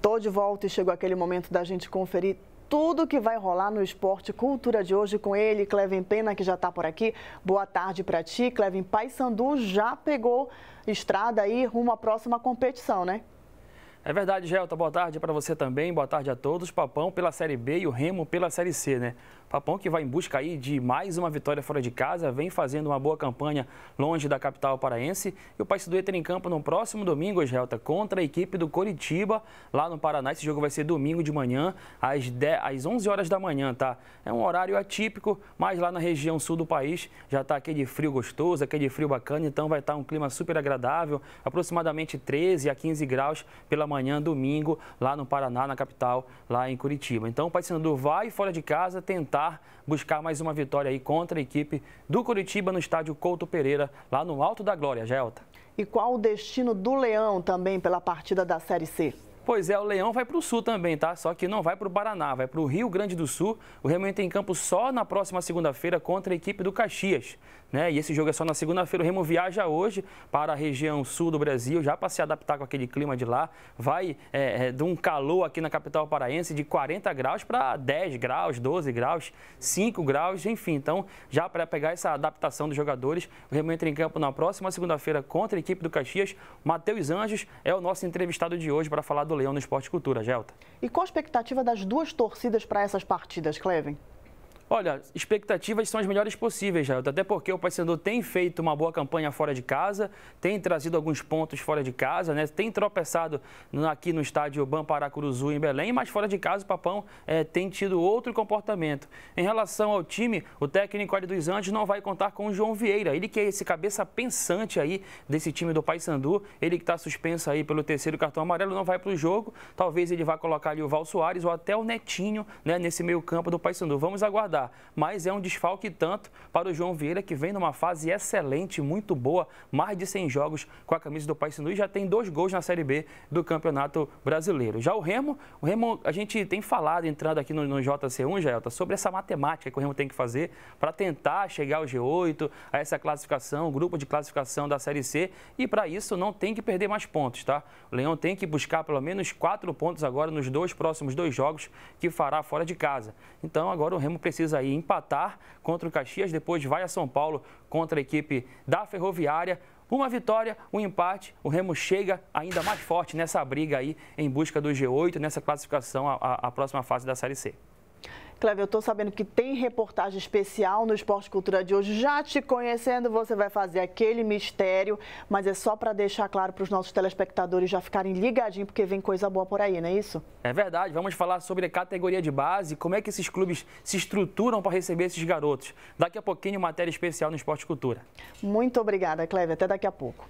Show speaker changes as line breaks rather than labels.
Tô de volta e chegou aquele momento da gente conferir tudo que vai rolar no Esporte Cultura de hoje com ele, Clevin Pena, que já está por aqui. Boa tarde para ti, Clevin. Paysandu já pegou estrada aí rumo à próxima competição, né?
É verdade, Gelta. Boa tarde para você também. Boa tarde a todos. Papão pela Série B e o Remo pela Série C, né? Papão que vai em busca aí de mais uma vitória fora de casa, vem fazendo uma boa campanha longe da capital paraense. E o Paysandu entra em campo no próximo domingo, Gelta, contra a equipe do Coritiba, lá no Paraná. Esse jogo vai ser domingo de manhã, às, 10, às 11 horas da manhã, tá? É um horário atípico, mas lá na região sul do país já tá aquele frio gostoso, aquele frio bacana, então vai estar tá um clima super agradável, aproximadamente 13 a 15 graus pela manhã amanhã, domingo, lá no Paraná, na capital, lá em Curitiba. Então o Paysandu vai fora de casa tentar buscar mais uma vitória aí contra a equipe do Curitiba no estádio Couto Pereira, lá no Alto da Glória, Gelta.
E qual o destino do Leão também pela partida da Série C?
Pois é, o leão vai para o sul também, tá? Só que não vai para o Paraná, vai para o Rio Grande do Sul. O Remo entra em campo só na próxima segunda-feira contra a equipe do Caxias. Né? E esse jogo é só na segunda-feira. O Remo viaja hoje para a região sul do Brasil, já para se adaptar com aquele clima de lá. Vai é, é de um calor aqui na capital paraense de 40 graus para 10 graus, 12 graus, 5 graus, enfim. Então, já para pegar essa adaptação dos jogadores, o Remo entra em campo na próxima segunda-feira contra a equipe do Caxias. Matheus Anjos é o nosso entrevistado de hoje para falar do Leão no Esporte Cultura, Gelta.
E qual a expectativa das duas torcidas para essas partidas, Cleven?
Olha, expectativas são as melhores possíveis, já, até porque o Paysandu tem feito uma boa campanha fora de casa, tem trazido alguns pontos fora de casa, né? tem tropeçado aqui no estádio Bamparacuruzu em Belém, mas fora de casa o Papão é, tem tido outro comportamento. Em relação ao time, o técnico Ali dos Anjos não vai contar com o João Vieira, ele que é esse cabeça pensante aí desse time do Paysandu, ele que está suspenso aí pelo terceiro cartão amarelo, não vai para o jogo, talvez ele vá colocar ali o Val Soares ou até o Netinho né, nesse meio campo do Paysandu. Vamos aguardar ajudar, mas é um desfalque tanto para o João Vieira, que vem numa fase excelente, muito boa, mais de 100 jogos com a camisa do Paysandu e já tem dois gols na Série B do Campeonato Brasileiro. Já o Remo, o Remo a gente tem falado, entrando aqui no, no JC1, Jaelta, sobre essa matemática que o Remo tem que fazer para tentar chegar ao G8, a essa classificação, o grupo de classificação da Série C, e para isso não tem que perder mais pontos, tá? O Leão tem que buscar pelo menos quatro pontos agora nos dois próximos dois jogos que fará fora de casa. Então agora o Remo precisa precisa aí empatar contra o Caxias, depois vai a São Paulo contra a equipe da Ferroviária. Uma vitória, um empate, o Remo chega ainda mais forte nessa briga aí em busca do G8, nessa classificação à, à próxima fase da Série C.
Cleve, eu estou sabendo que tem reportagem especial no Esporte Cultura de hoje. Já te conhecendo, você vai fazer aquele mistério, mas é só para deixar claro para os nossos telespectadores já ficarem ligadinhos, porque vem coisa boa por aí, não é isso?
É verdade. Vamos falar sobre a categoria de base, como é que esses clubes se estruturam para receber esses garotos. Daqui a pouquinho, matéria especial no Esporte Cultura.
Muito obrigada, Cleve. Até daqui a pouco.